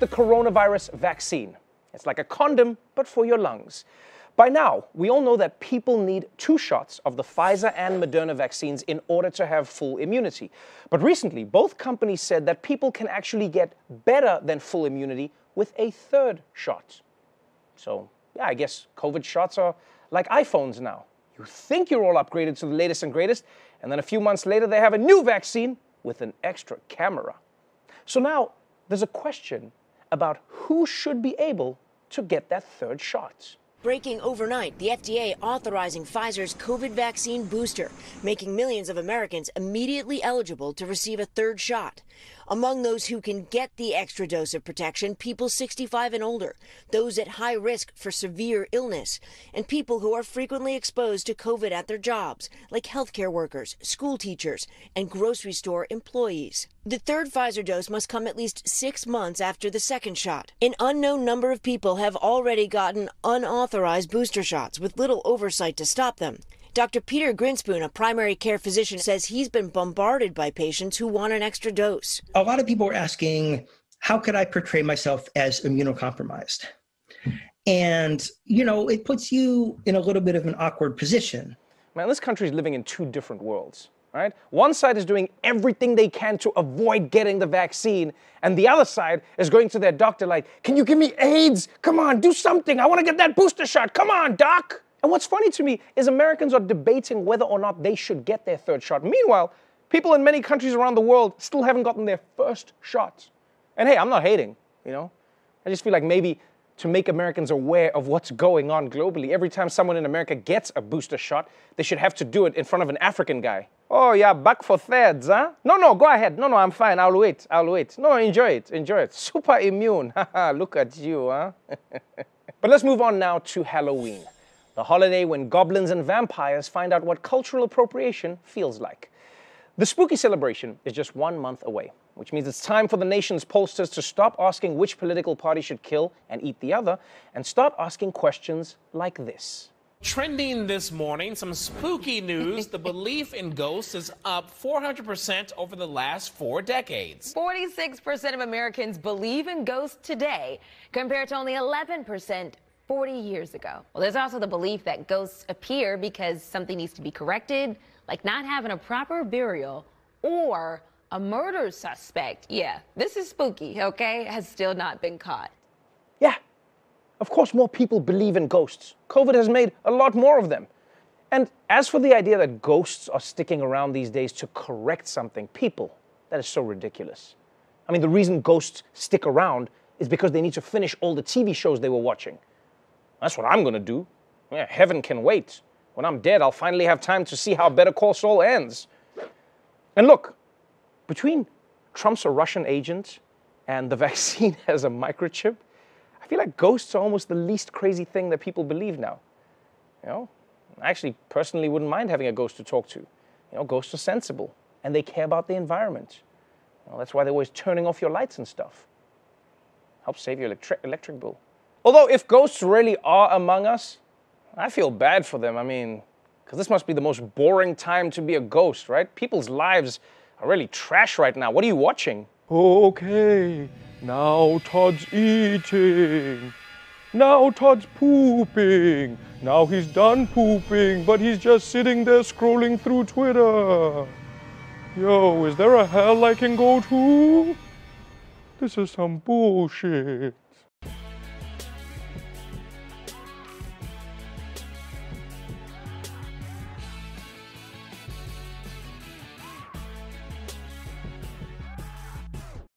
the coronavirus vaccine. It's like a condom, but for your lungs. By now, we all know that people need two shots of the Pfizer and Moderna vaccines in order to have full immunity. But recently, both companies said that people can actually get better than full immunity with a third shot. So, yeah, I guess COVID shots are like iPhones now. You think you're all upgraded to the latest and greatest, and then a few months later, they have a new vaccine with an extra camera. So now, there's a question about who should be able to get that third shot. Breaking overnight, the FDA authorizing Pfizer's COVID vaccine booster, making millions of Americans immediately eligible to receive a third shot. Among those who can get the extra dose of protection, people 65 and older, those at high risk for severe illness, and people who are frequently exposed to COVID at their jobs, like healthcare workers, school teachers, and grocery store employees. The third Pfizer dose must come at least six months after the second shot. An unknown number of people have already gotten unauthorized booster shots with little oversight to stop them. Dr. Peter Grinspoon, a primary care physician, says he's been bombarded by patients who want an extra dose. A lot of people are asking, how could I portray myself as immunocompromised? And, you know, it puts you in a little bit of an awkward position. Man, this country is living in two different worlds, right? One side is doing everything they can to avoid getting the vaccine, and the other side is going to their doctor like, can you give me AIDS? Come on, do something. I want to get that booster shot. Come on, doc. And what's funny to me is Americans are debating whether or not they should get their third shot. Meanwhile, people in many countries around the world still haven't gotten their first shot. And hey, I'm not hating, you know? I just feel like maybe to make Americans aware of what's going on globally, every time someone in America gets a booster shot, they should have to do it in front of an African guy. Oh, yeah, back for thirds, huh? No, no, go ahead. No, no, I'm fine. I'll wait. I'll wait. No, enjoy it. Enjoy it. Super immune. Haha, look at you, huh? but let's move on now to Halloween the holiday when goblins and vampires find out what cultural appropriation feels like. The spooky celebration is just one month away, which means it's time for the nation's pollsters to stop asking which political party should kill and eat the other, and start asking questions like this. Trending this morning, some spooky news. the belief in ghosts is up 400% over the last four decades. 46% of Americans believe in ghosts today, compared to only 11% 40 years ago. Well, there's also the belief that ghosts appear because something needs to be corrected, like not having a proper burial or a murder suspect. Yeah, this is spooky, okay? Has still not been caught. Yeah. Of course, more people believe in ghosts. COVID has made a lot more of them. And as for the idea that ghosts are sticking around these days to correct something, people, that is so ridiculous. I mean, the reason ghosts stick around is because they need to finish all the TV shows they were watching. That's what I'm going to do. Yeah, heaven can wait. When I'm dead, I'll finally have time to see how Better Call Saul ends. And look, between Trump's a Russian agent and the vaccine has a microchip, I feel like ghosts are almost the least crazy thing that people believe now. You know, I actually personally wouldn't mind having a ghost to talk to. You know, ghosts are sensible and they care about the environment. that's why they're always turning off your lights and stuff. Helps save your electric electric bill. Although if ghosts really are among us, I feel bad for them. I mean, because this must be the most boring time to be a ghost, right? People's lives are really trash right now. What are you watching? Okay, now Todd's eating. Now Todd's pooping. Now he's done pooping, but he's just sitting there scrolling through Twitter. Yo, is there a hell I can go to? This is some bullshit.